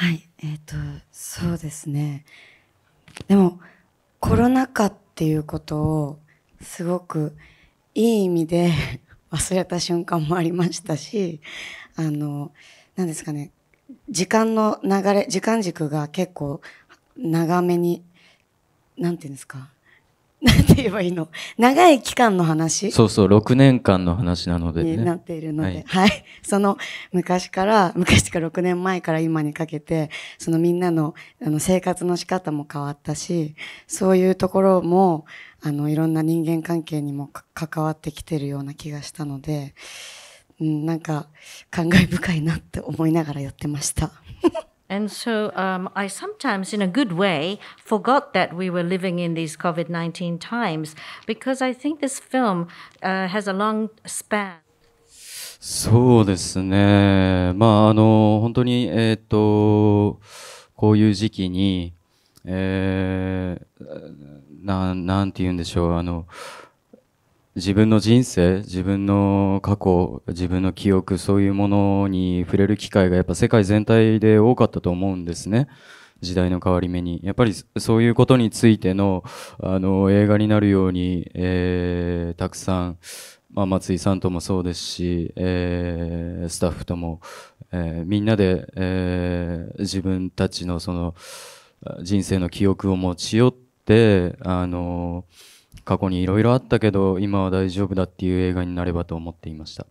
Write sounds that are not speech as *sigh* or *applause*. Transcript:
はい、えっ、ー、と、そうですね。でも、コロナ禍っていうことを、すごくいい意味で *laughs* 忘れた瞬間もありましたし、あの、何ですかね、時間の流れ、時間軸が結構長めに、何て言うんですか、なんて言えばいいの長い期間の話そうそう、6年間の話なので、ね、になっているので、はい、はい。その昔から、昔から6年前から今にかけて、そのみんなのあの生活の仕方も変わったし、そういうところも、あの、いろんな人間関係にも関わってきてるような気がしたので、うん、なんか、感慨深いなって思いながらやってました。And so um, I sometimes, in a good way, forgot that we were living in these COVID 19 times because I think this film uh, has a long span. そうですね、まあ、あの本当に、えーと、とこういう時期に、えー、ななんて言うんでしょうあの、自分の人生、自分の過去、自分の記憶、そういうものに触れる機会がやっぱ世界全体で多かったと思うんですね。時代の変わり目に。やっぱりそういうことについての、あの、映画になるように、えー、たくさん、まあ、松井さんともそうですし、えー、スタッフとも、えー、みんなで、えー、自分たちのその、人生の記憶を持ち寄って、あのー過去にいろいろあったけど今は大丈夫だっていう映画になればと思っていました